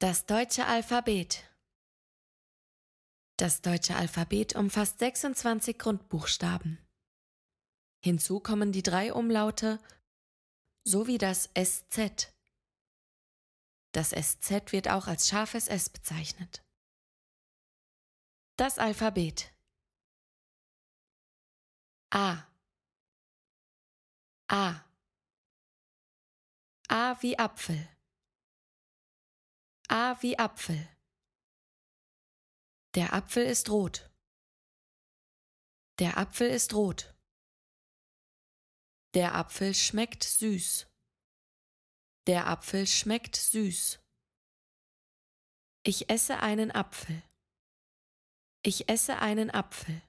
Das deutsche Alphabet. Das deutsche Alphabet umfasst 26 Grundbuchstaben. Hinzu kommen die drei Umlaute sowie das SZ. Das SZ wird auch als scharfes S bezeichnet. Das Alphabet. A. A. A wie Apfel. A wie Apfel. Der Apfel ist rot. Der Apfel ist rot. Der Apfel schmeckt süß. Der Apfel schmeckt süß. Ich esse einen Apfel. Ich esse einen Apfel.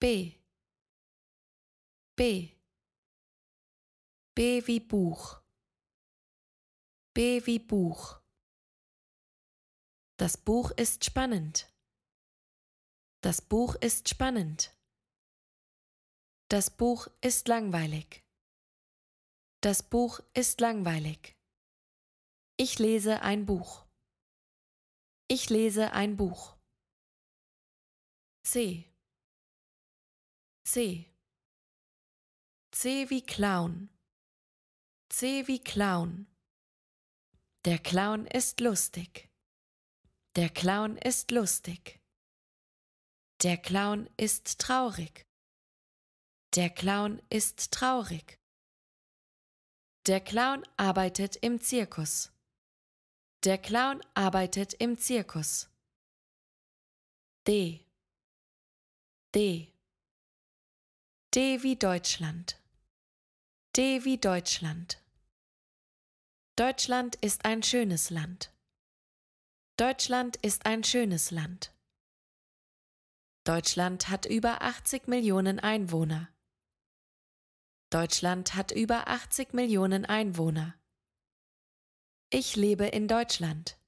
B. B. B wie Buch. B wie Buch. Das Buch ist spannend. Das Buch ist spannend. Das Buch ist langweilig. Das Buch ist langweilig. Ich lese ein Buch. Ich lese ein Buch. C. C. C wie Clown. C wie Clown. Der Clown ist lustig. Der Clown ist lustig. Der Clown ist traurig. Der Clown ist traurig. Der Clown arbeitet im Zirkus. Der Clown arbeitet im Zirkus. D. D. D wie Deutschland. D wie Deutschland. Deutschland ist ein schönes Land. Deutschland ist ein schönes Land. Deutschland hat über 80 Millionen Einwohner. Deutschland hat über 80 Millionen Einwohner. Ich lebe in Deutschland.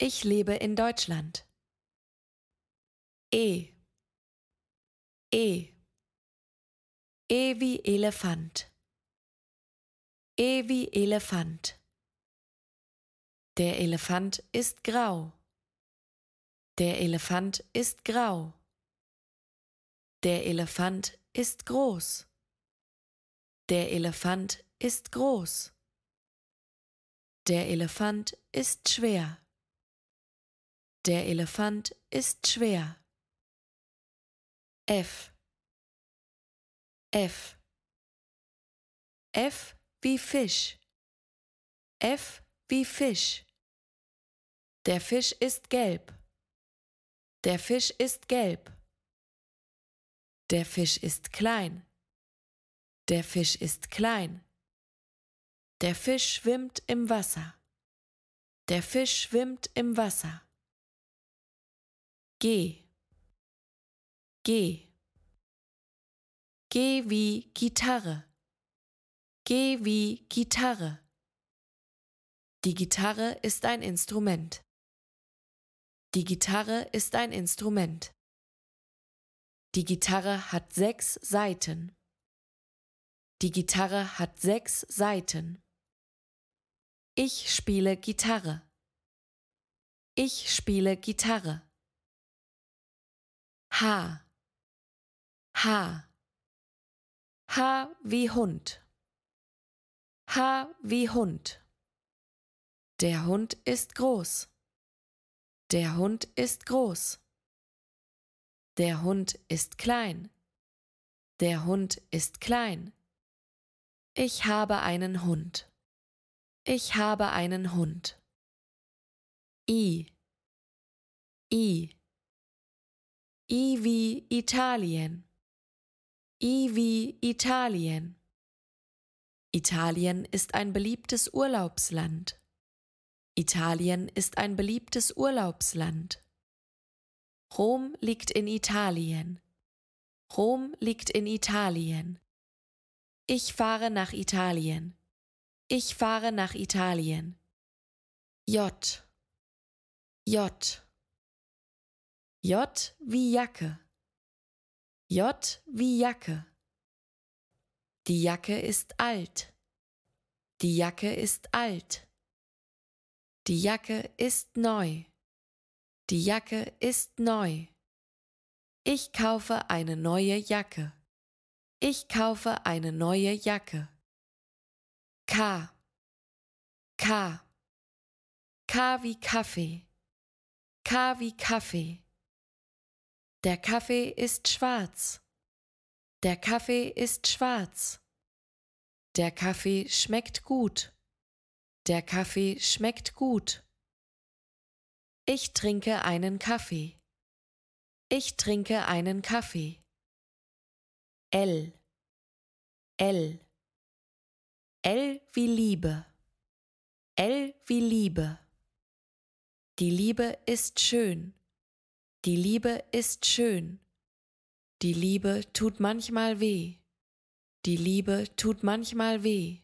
Ich lebe in Deutschland. E. E. E wie Elefant. E Elefant. Der Elefant ist grau. Der Elefant ist grau. Der Elefant ist groß. Der Elefant ist groß. Der Elefant ist schwer. Der Elefant ist schwer. F. F. F wie Fisch. F wie Fisch. Der Fisch ist gelb. Der Fisch ist gelb. Der Fisch ist klein. Der Fisch ist klein. Der Fisch schwimmt im Wasser. Der Fisch schwimmt im Wasser. Geh. Geh. Geh wie Gitarre. G wie Gitarre. Die Gitarre ist ein Instrument. Die Gitarre ist ein Instrument. Die Gitarre hat sechs Saiten. Die Gitarre hat sechs Saiten. Ich spiele Gitarre. Ich spiele Gitarre. H. H. H wie Hund. H wie Hund. Der Hund ist groß. Der Hund ist groß. Der Hund ist klein. Der Hund ist klein. Ich habe einen Hund. Ich habe einen Hund. I. I. I wie Italien. I wie Italien. Italien ist ein beliebtes Urlaubsland. Italien ist ein beliebtes Urlaubsland. Rom liegt in Italien. Rom liegt in Italien. Ich fahre nach Italien. Ich fahre nach Italien. J. J. J wie Jacke. J wie Jacke. Die Jacke ist alt. Die Jacke ist alt. Die Jacke ist neu. Die Jacke ist neu. Ich kaufe eine neue Jacke. Ich kaufe eine neue Jacke. K. K. K wie Kaffee. K wie Kaffee. Der Kaffee ist schwarz. Der Kaffee ist schwarz. Der Kaffee schmeckt gut. Der Kaffee schmeckt gut. Ich trinke einen Kaffee. Ich trinke einen Kaffee. L. L. L wie Liebe. L wie Liebe. Die Liebe ist schön. Die Liebe ist schön. Die Liebe tut manchmal weh. Die Liebe tut manchmal weh.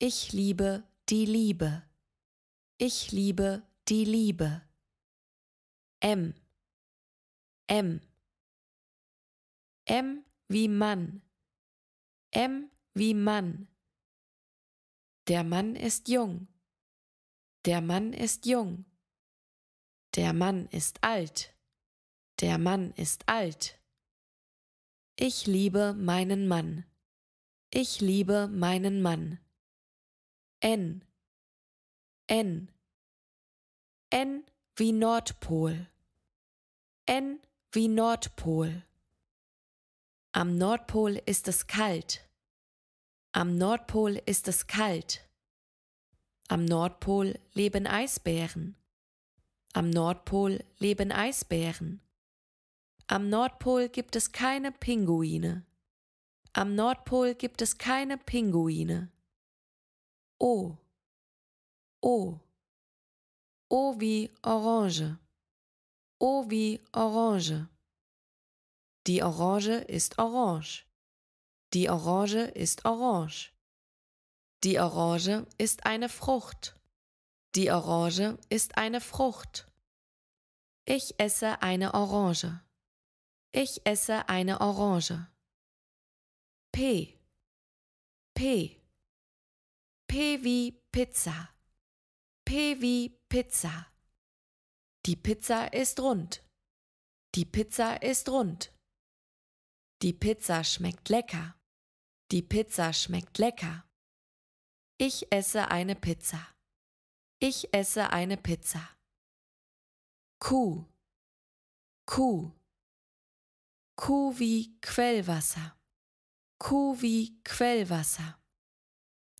Ich liebe die Liebe. Ich liebe die Liebe. M. M. M wie Mann. M wie Mann. Der Mann ist jung. Der Mann ist jung. Der Mann ist alt. Der Mann ist alt. Ich liebe meinen Mann. Ich liebe meinen Mann. N. N. N wie Nordpol. N wie Nordpol. Am Nordpol ist es kalt. Am Nordpol ist es kalt. Am Nordpol leben Eisbären. Am Nordpol leben Eisbären. Am Nordpol gibt es keine Pinguine. Am Nordpol gibt es keine Pinguine. O. O. O wie Orange. O wie Orange. Die Orange ist orange. Die Orange ist orange. Die Orange ist eine Frucht. Die Orange ist eine Frucht. Ich esse eine Orange. Ich esse eine Orange. P. P. P wie Pizza. P wie Pizza. Die Pizza ist rund. Die Pizza ist rund. Die Pizza schmeckt lecker. Die Pizza schmeckt lecker. Ich esse eine Pizza. Ich esse eine Pizza. Kuh. Kuh. Kuh wie Quellwasser. Kuh wie Quellwasser.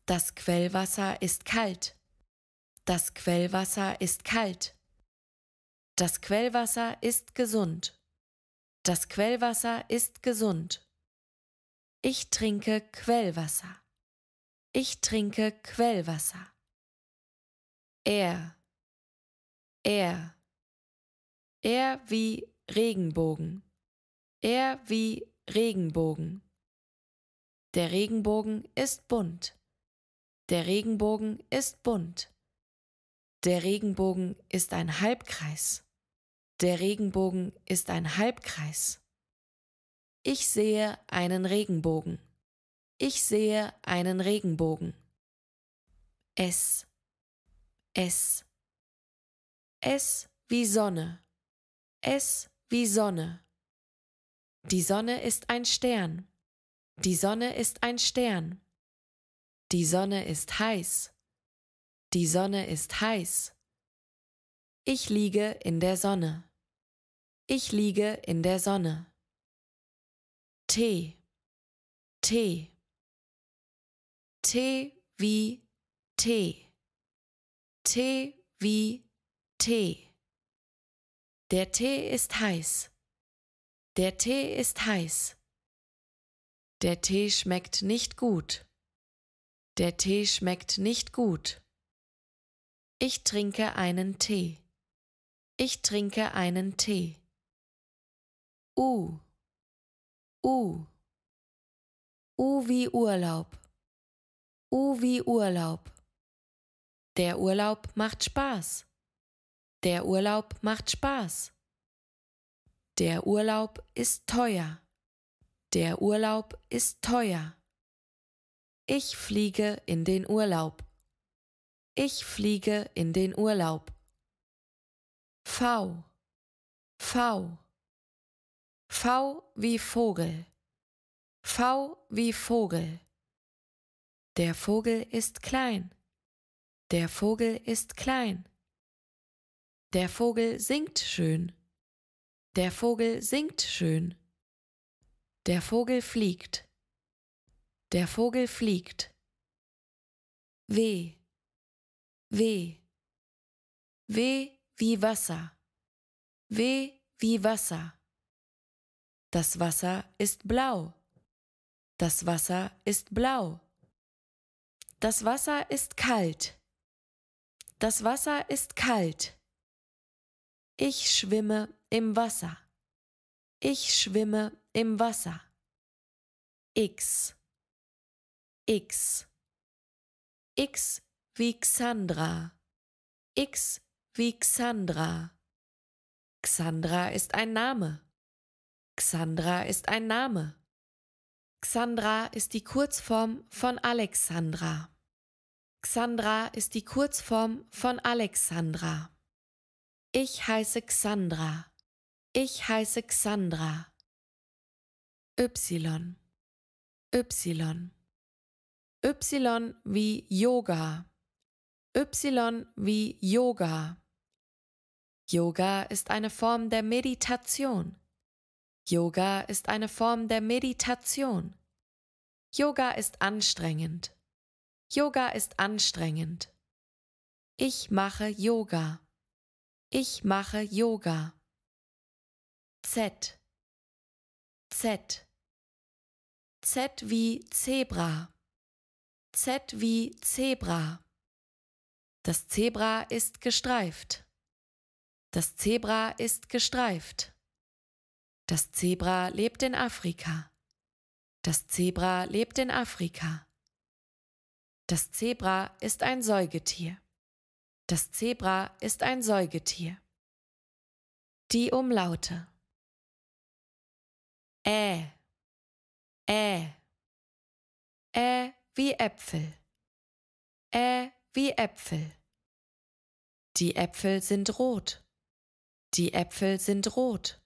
Das Quellwasser ist kalt. Das Quellwasser ist kalt. Das Quellwasser ist gesund. Das Quellwasser ist gesund. Ich trinke Quellwasser. Ich trinke Quellwasser. Er. Er. Er wie Regenbogen. Er wie Regenbogen. Der Regenbogen ist bunt. Der Regenbogen ist bunt. Der Regenbogen ist ein Halbkreis. Der Regenbogen ist ein Halbkreis. Ich sehe einen Regenbogen. Ich sehe einen Regenbogen. Es. Es. Es wie Sonne. Es wie Sonne. Die Sonne ist ein Stern. Die Sonne ist ein Stern. Die Sonne ist heiß. Die Sonne ist heiß. Ich liege in der Sonne. Ich liege in der Sonne. T. T. T wie T. T wie T. Der Tee ist heiß. Der Tee ist heiß. Der Tee schmeckt nicht gut. Der Tee schmeckt nicht gut. Ich trinke einen Tee. Ich trinke einen Tee. U. U. U wie Urlaub. U wie Urlaub. Der Urlaub macht Spaß. Der Urlaub macht Spaß. Der Urlaub ist teuer. Der Urlaub ist teuer. Ich fliege in den Urlaub. Ich fliege in den Urlaub. V. V. V wie Vogel. V wie Vogel. Der Vogel ist klein. Der Vogel ist klein. Der Vogel singt schön. Der Vogel singt schön. Der Vogel fliegt. Der Vogel fliegt. Weh. Weh. Weh wie Wasser. Weh wie Wasser. Das Wasser ist blau. Das Wasser ist blau. Das Wasser ist kalt. Das Wasser ist kalt. Ich schwimme im Wasser. Ich schwimme im Wasser. X. X. X wie Xandra. X wie Xandra. Xandra ist ein Name. Xandra ist ein Name. Xandra ist die Kurzform von Alexandra. Xandra ist die Kurzform von Alexandra. Ich heiße Xandra. Ich heiße Xandra. Y. Y. Y wie Yoga. Y wie Yoga. Yoga ist eine Form der Meditation. Yoga ist eine Form der Meditation. Yoga ist anstrengend. Yoga ist anstrengend. Ich mache Yoga. Ich mache Yoga. Z Z Z wie Zebra Z wie Zebra Das Zebra ist gestreift. Das Zebra ist gestreift. Das Zebra lebt in Afrika. Das Zebra lebt in Afrika. Das Zebra ist ein Säugetier. Das Zebra ist ein Säugetier. Die Umlaute. Ä. Ä. Ä wie Äpfel. Ä wie Äpfel. Die Äpfel sind rot. Die Äpfel sind rot.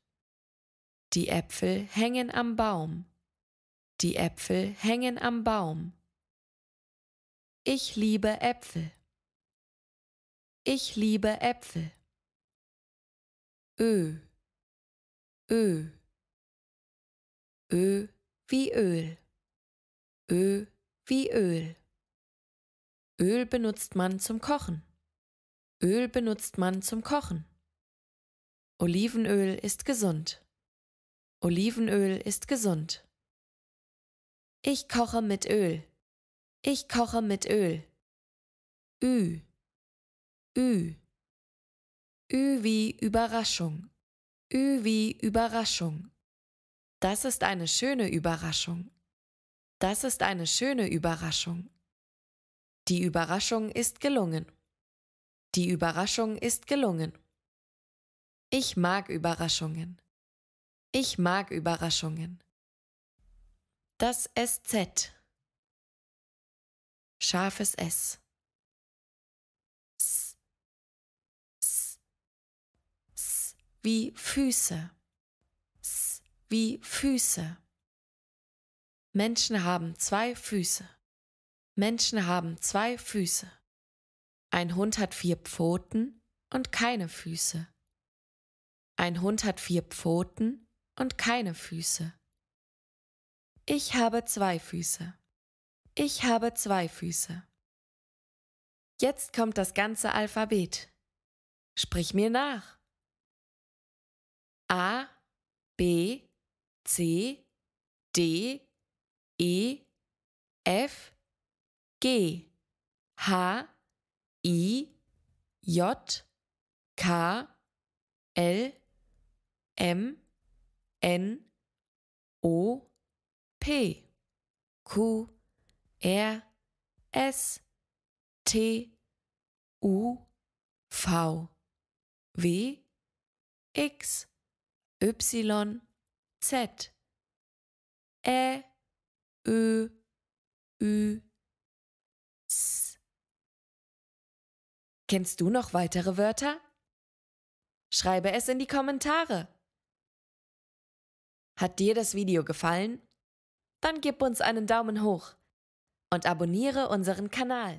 Die Äpfel hängen am Baum. Die Äpfel hängen am Baum. Ich liebe Äpfel. Ich liebe Äpfel. Ö. Ö. Ö wie Öl. Ö wie Öl. Öl benutzt man zum Kochen. Öl benutzt man zum Kochen. Olivenöl ist gesund. Olivenöl ist gesund. Ich koche mit Öl. Ich koche mit Öl. Ü. Ü. Ü wie Überraschung. Ü wie Überraschung. Das ist eine schöne Überraschung. Das ist eine schöne Überraschung. Die Überraschung ist gelungen. Die Überraschung ist gelungen. Ich mag Überraschungen. Ich mag Überraschungen. Das SZ. Scharfes S. S. S. S. Wie Füße wie Füße. Menschen haben zwei Füße. Menschen haben zwei Füße. Ein Hund hat vier Pfoten und keine Füße. Ein Hund hat vier Pfoten und keine Füße. Ich habe zwei Füße. Ich habe zwei Füße. Jetzt kommt das ganze Alphabet. Sprich mir nach. A, B, C, D, E, F, G, H, I, J, K, L, M, N, O, P, Q, R, S, T, U, V, W, X, Y, Z. Ä, Ö, Ü, S. Kennst du noch weitere Wörter? Schreibe es in die Kommentare. Hat dir das Video gefallen? Dann gib uns einen Daumen hoch und abonniere unseren Kanal.